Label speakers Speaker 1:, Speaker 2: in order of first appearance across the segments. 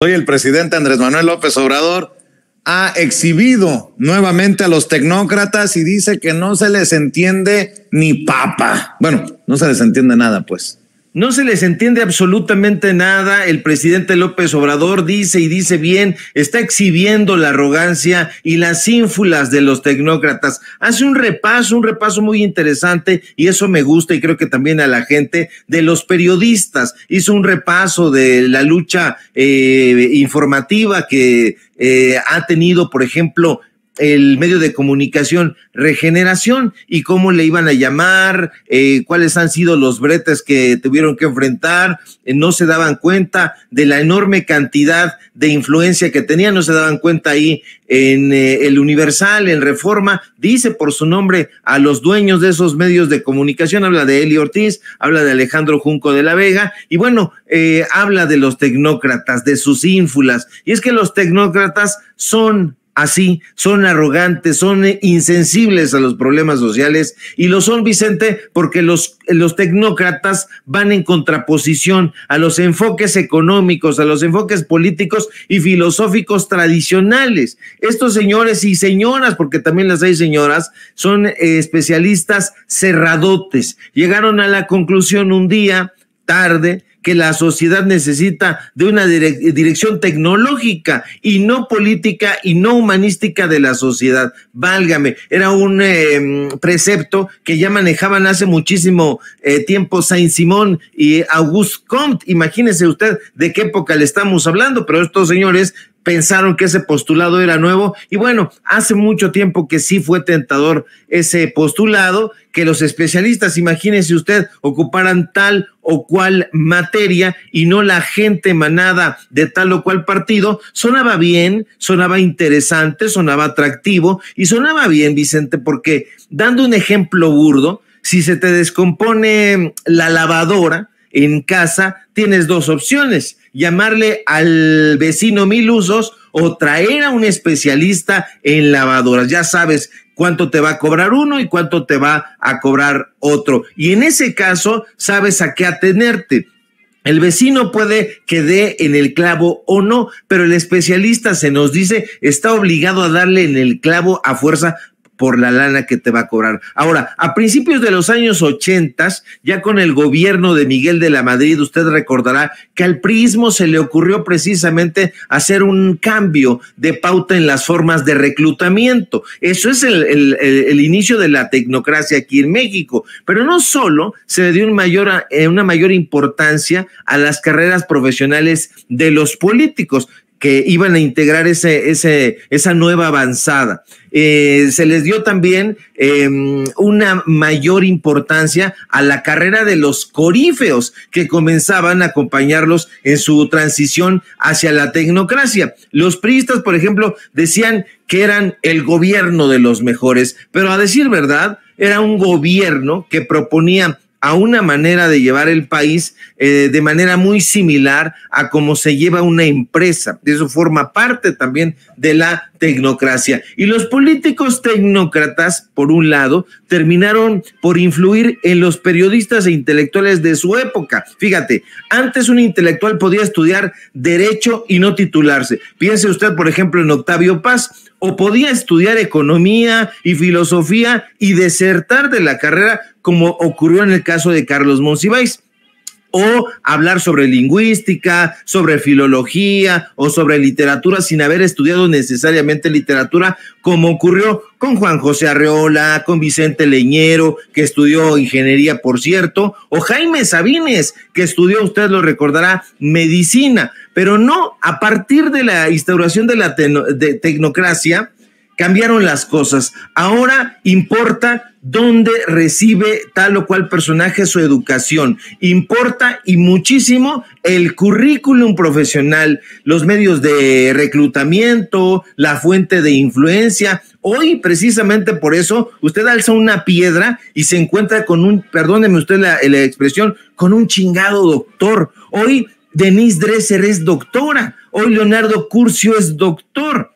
Speaker 1: Hoy el presidente Andrés Manuel López Obrador ha exhibido nuevamente a los tecnócratas y dice que no se les entiende ni papa. Bueno, no se les entiende nada, pues. No se les entiende absolutamente nada. El presidente López Obrador dice y dice bien, está exhibiendo la arrogancia y las ínfulas de los tecnócratas. Hace un repaso, un repaso muy interesante y eso me gusta y creo que también a la gente de los periodistas. Hizo un repaso de la lucha eh, informativa que eh, ha tenido, por ejemplo, el medio de comunicación Regeneración y cómo le iban a llamar, eh, cuáles han sido los bretes que tuvieron que enfrentar, eh, no se daban cuenta de la enorme cantidad de influencia que tenían, no se daban cuenta ahí en eh, el Universal, en Reforma, dice por su nombre a los dueños de esos medios de comunicación, habla de Eli Ortiz, habla de Alejandro Junco de la Vega y bueno, habla de los tecnócratas, de sus ínfulas. Y es que los tecnócratas son así, son arrogantes, son eh, insensibles a los problemas sociales y lo son, Vicente, porque los, los tecnócratas van en contraposición a los enfoques económicos, a los enfoques políticos y filosóficos tradicionales. Estos señores y señoras, porque también las hay señoras, son eh, especialistas cerradotes. Llegaron a la conclusión un día tarde que la sociedad necesita de una dirección tecnológica y no política y no humanística de la sociedad. Válgame, era un em, precepto que ya manejaban hace muchísimo eh, tiempo Saint Simón y Auguste Comte. Imagínese usted de qué época le estamos hablando, pero estos señores pensaron que ese postulado era nuevo y bueno, hace mucho tiempo que sí fue tentador ese postulado, que los especialistas, imagínense usted, ocuparan tal o cual materia y no la gente manada de tal o cual partido, sonaba bien, sonaba interesante, sonaba atractivo y sonaba bien, Vicente, porque dando un ejemplo burdo, si se te descompone la lavadora, en casa, tienes dos opciones, llamarle al vecino mil usos o traer a un especialista en lavadoras. Ya sabes cuánto te va a cobrar uno y cuánto te va a cobrar otro. Y en ese caso, sabes a qué atenerte. El vecino puede que dé en el clavo o no, pero el especialista se nos dice está obligado a darle en el clavo a fuerza por la lana que te va a cobrar. Ahora, a principios de los años ochentas, ya con el gobierno de Miguel de la Madrid, usted recordará que al prismo se le ocurrió precisamente hacer un cambio de pauta en las formas de reclutamiento. Eso es el, inicio de la tecnocracia aquí en México. Pero no solo se le dio eh, una mayor importancia a las carreras profesionales de los políticos, que iban a integrar ese, ese, esa nueva avanzada. Eh, se les dio también em, una mayor importancia a la carrera de los corífeos que comenzaban a acompañarlos en su transición hacia la tecnocracia. Los priistas, por ejemplo, decían que eran el gobierno de los mejores, pero a decir verdad, era un gobierno que proponía a una manera de llevar el país eh, de manera muy similar a como se lleva una empresa. Eso forma parte también de la tecnocracia. Y los políticos tecnócratas, por un lado, terminaron por influir en los periodistas e intelectuales de su época. Fíjate, antes un intelectual podía estudiar derecho y no titularse. Piense usted, por ejemplo, en Octavio Paz, o podía estudiar economía y filosofía y desertar de la carrera, como ocurrió en el caso de Carlos Monsiváis o hablar sobre lingüística, sobre filología o sobre literatura sin haber estudiado necesariamente literatura, como ocurrió con Juan José Arreola, con Vicente Leñero, que estudió ingeniería, por cierto, o Jaime Sabines, que estudió, usted lo recordará, medicina, pero no a partir de la instauración de la tecnocracia cambiaron las cosas. Ahora importa dónde recibe tal o cual personaje su educación. Importa y muchísimo el currículum profesional, los medios de reclutamiento, la fuente de influencia. Hoy, precisamente por eso, usted alza una piedra y se encuentra con un, perdóneme usted la, expresión, con un chingado doctor. Hoy, Denise Dresser es doctora. Hoy, Leonardo Curcio es doctor.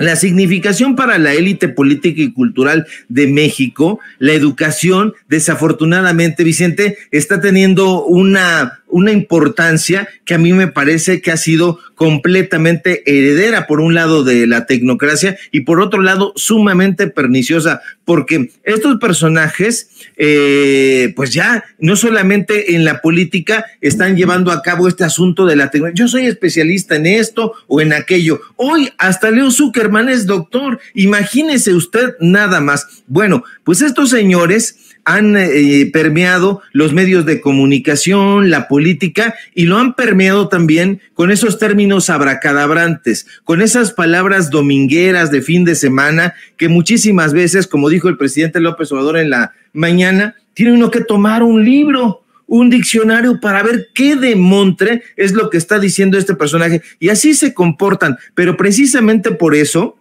Speaker 1: La significación para la élite política y cultural de México, la educación, desafortunadamente, Vicente, está teniendo una, una importancia que a mí me parece que ha sido completamente heredera, por un lado, de la tecnocracia y por otro lado, sumamente perniciosa, porque estos personajes, eh, pues ya no solamente en la política están llevando a cabo este asunto de la tecnología. Yo soy especialista en esto o en aquello. Hoy hasta Leo Zuckerman es doctor. Imagínese usted nada más. Bueno, pues estos señores han eh, permeado los medios de comunicación, la política, política y lo han permeado también con esos términos abracadabrantes, con esas palabras domingueras de fin de semana que muchísimas veces, como dijo el presidente López Obrador en la mañana, tiene uno que tomar un libro un diccionario para ver qué demontre es lo que está diciendo este personaje. Y así se comportan, pero precisamente por eso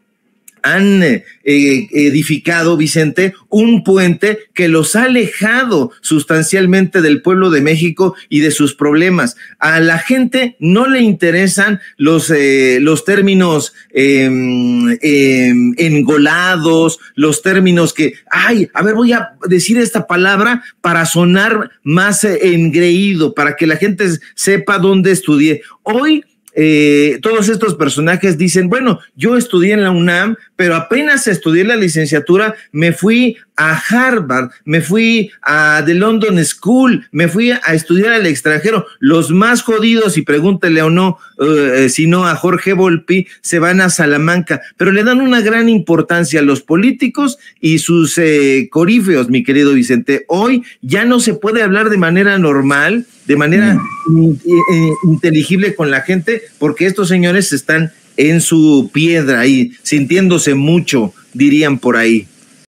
Speaker 1: han eh, eh, edificado, Vicente, un puente que los ha alejado sustancialmente del pueblo de México y de sus problemas. A la gente no le interesan los, eh, los términos em, em, engolados, los términos que, ay, a ver, voy a decir esta palabra para sonar más engreído, para que la gente sepa dónde estudié. Hoy eh, todos estos personajes dicen, bueno, yo estudié en la UNAM, pero apenas estudié la licenciatura, me fui a Harvard, me fui a The London School, me fui a estudiar al extranjero. Los más jodidos, y pregúntele o no, eh, si no a Jorge Volpi, se van a Salamanca, pero le dan una gran importancia a los políticos y sus eh, corífeos, mi querido Vicente. Hoy ya no se puede hablar de manera normal de manera eh, eh, inteligible con la gente, porque estos señores están en su piedra y sintiéndose mucho, dirían por ahí.